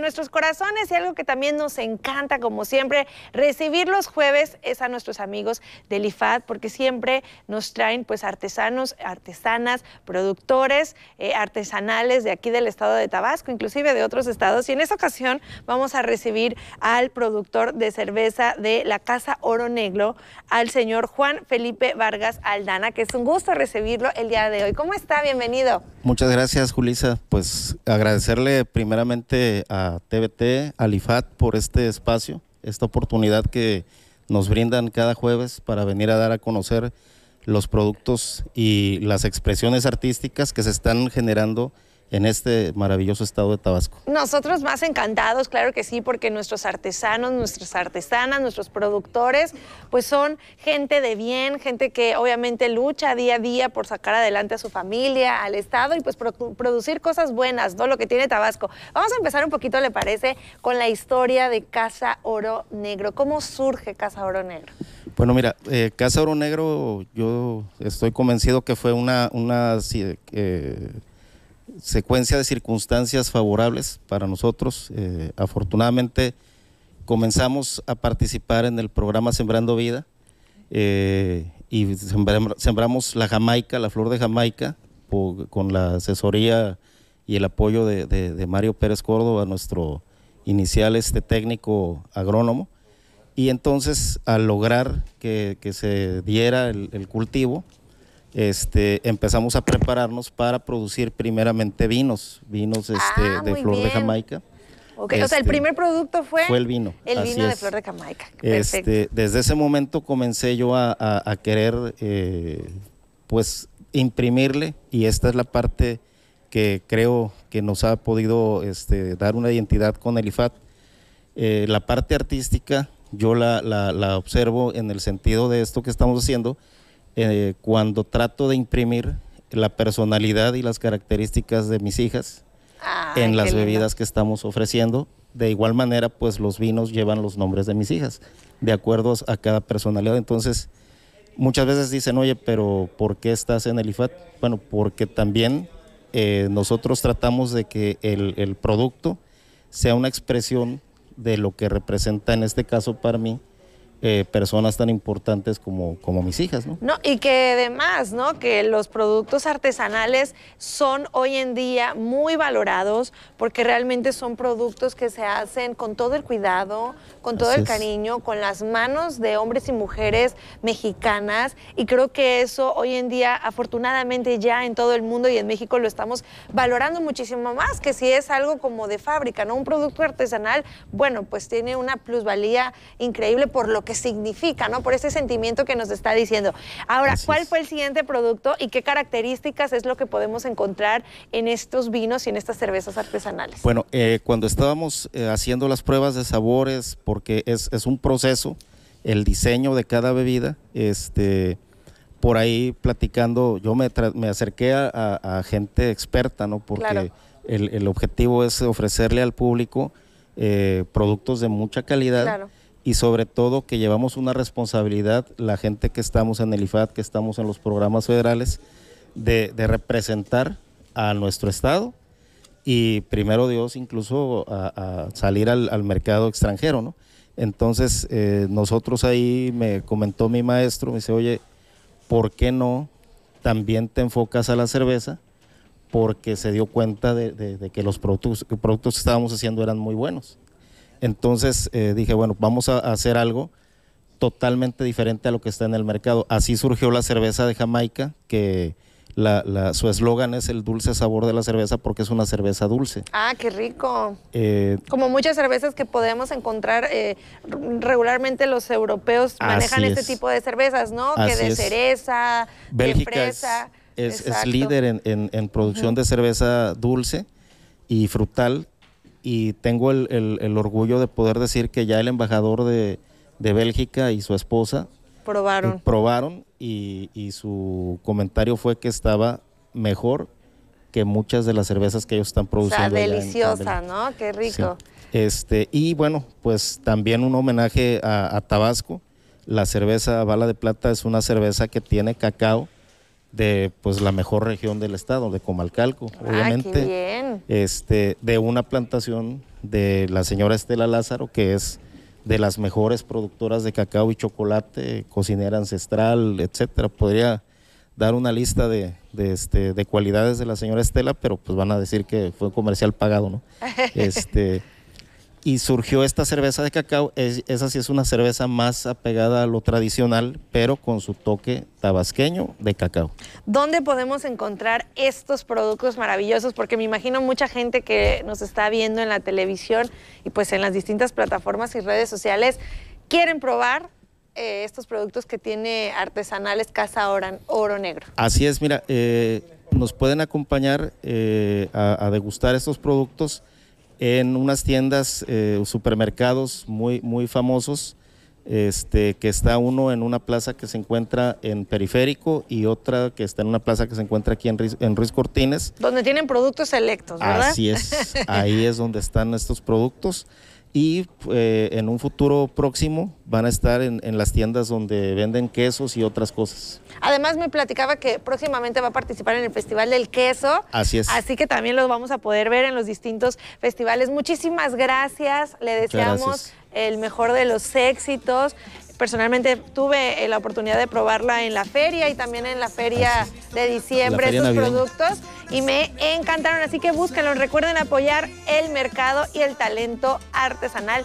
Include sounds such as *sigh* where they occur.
nuestros corazones y algo que también nos encanta, como siempre, recibir los jueves es a nuestros amigos del IFAD, porque siempre nos traen pues artesanos, artesanas, productores eh, artesanales de aquí del estado de Tabasco, inclusive de otros estados. Y en esta ocasión vamos a recibir al productor de cerveza de la Casa Oro Negro, al señor Juan Felipe Vargas Aldana, que es un gusto recibirlo el día de hoy. ¿Cómo está? Bienvenido. Muchas gracias, Julisa. Pues agradecerle primeramente a TVT, Alifat por este espacio, esta oportunidad que nos brindan cada jueves para venir a dar a conocer los productos y las expresiones artísticas que se están generando en este maravilloso estado de Tabasco. Nosotros más encantados, claro que sí, porque nuestros artesanos, nuestras artesanas, nuestros productores, pues son gente de bien, gente que obviamente lucha día a día por sacar adelante a su familia, al Estado y pues producir cosas buenas, ¿no? Lo que tiene Tabasco. Vamos a empezar un poquito, ¿le parece? Con la historia de Casa Oro Negro. ¿Cómo surge Casa Oro Negro? Bueno, mira, eh, Casa Oro Negro, yo estoy convencido que fue una, una eh, secuencia de circunstancias favorables para nosotros. Eh, afortunadamente comenzamos a participar en el programa Sembrando Vida eh, y sembramos la Jamaica, la flor de Jamaica, con la asesoría y el apoyo de, Mario Pérez Córdoba, nuestro inicial este técnico agrónomo. Y entonces al lograr que, se diera el cultivo, este, empezamos a prepararnos para producir primeramente vinos, vinos ah, este, de flor de Jamaica. o sea, el este, primer producto fue, el vino. El vino de flor de Jamaica. Este, desde ese momento comencé yo a, querer, eh, pues, imprimirle y esta es la parte que creo que nos ha podido dar una identidad con el IFAT. Eh, la parte artística yo la observo en el sentido de esto que estamos haciendo, eh, cuando trato de imprimir la personalidad y las características de mis hijas ah, en las bebidas que estamos ofreciendo. De igual manera, pues los vinos llevan los nombres de mis hijas, de acuerdo a cada personalidad. Entonces, muchas veces dicen, oye, pero ¿por qué estás en el IFAT? Bueno, porque también eh, nosotros tratamos de que el producto sea una expresión de lo que representa en este caso para mí eh, personas tan importantes como, como mis hijas. ¿no? ¿no? y que además, ¿no? que los productos artesanales son hoy en día muy valorados porque realmente son productos que se hacen con todo el cuidado, con todo el cariño, con las manos de hombres y mujeres mexicanas y creo que eso hoy en día afortunadamente ya en todo el mundo y en México lo estamos valorando muchísimo más que si es algo como de fábrica, ¿no? Un producto artesanal, bueno, pues tiene una plusvalía increíble por lo que significa, ¿no? Por ese sentimiento que nos está diciendo. Ahora, ¿cuál fue el siguiente producto y qué características es lo que podemos encontrar en estos vinos y en estas cervezas artesanales? Bueno, eh, cuando estábamos eh, haciendo las pruebas de sabores, porque es, un proceso, el diseño de cada bebida, este, por ahí platicando, yo me, me acerqué a, gente experta, ¿no? Porque el, objetivo es ofrecerle al público eh, productos de mucha calidad. Claro y sobre todo que llevamos una responsabilidad, la gente que estamos en el IFAD, que estamos en los programas federales, de, representar a nuestro Estado y primero Dios incluso a, salir al, mercado extranjero, ¿no? Entonces, eh, nosotros ahí me comentó mi maestro, me dice, oye, ¿por qué no también te enfocas a la cerveza? Porque se dio cuenta de, que los productos que estábamos haciendo eran muy buenos. Entonces eh, dije, bueno, vamos a hacer algo totalmente diferente a lo que está en el mercado. Así surgió la cerveza de Jamaica, que su eslogan es el dulce sabor de la cerveza porque es una cerveza dulce. Ah, qué rico. Eh, Como muchas cervezas que podemos encontrar eh, regularmente los europeos manejan este tipo de cervezas, ¿no? que de cereza, de fresa. Es, es líder en, producción de cerveza dulce y frutal y tengo el, orgullo de poder decir que ya el embajador de, Bélgica y su esposa probaron. Eh, probaron y, su comentario fue que estaba mejor que muchas de las cervezas que ellos están produciendo. O deliciosa, ¿no? Qué rico. Este, y bueno, pues también un homenaje a Tabasco. La cerveza Bala de Plata es una cerveza que tiene cacao de pues la mejor región del estado, de Comalcalco, ah, obviamente. Este, de una plantación de la señora Estela Lázaro, que es de las mejores productoras de cacao y chocolate, cocinera ancestral, etcétera. Podría dar una lista de, de, este, cualidades de la señora Estela, pero pues van a decir que fue un comercial pagado, ¿no? *laughs* Este y surgió esta cerveza de cacao. esa sí es una cerveza más apegada a lo tradicional, pero con su toque tabasqueño de cacao. ¿Dónde podemos encontrar estos productos maravillosos? Porque me imagino mucha gente que nos está viendo en la televisión y pues en las distintas plataformas y redes sociales quieren probar eh, estos productos que tiene artesanales Casa Oro Negro. Así es, mira, eh, nos pueden acompañar eh, a degustar estos productos en unas tiendas, eh, supermercados muy, muy famosos, este, que está uno en una plaza que se encuentra en Periférico y otra que está en una plaza que se encuentra aquí en, en Ruiz Cortines. Donde tienen productos selectos, ¿verdad? Así es, ahí es donde están estos productos y eh, en un futuro próximo van a estar en, las tiendas donde venden quesos y otras cosas. Además me platicaba que próximamente va a participar en el Festival del Queso. Así es. Así que también los vamos a poder ver en los distintos festivales. Muchísimas gracias, le deseamos el mejor de los éxitos. Personalmente tuve eh, la oportunidad de probarla en la feria y también en la feria de diciembre, feria esos productos y me encantaron. Así que búsquenlos. Recuerden apoyar el mercado y el talento artesanal.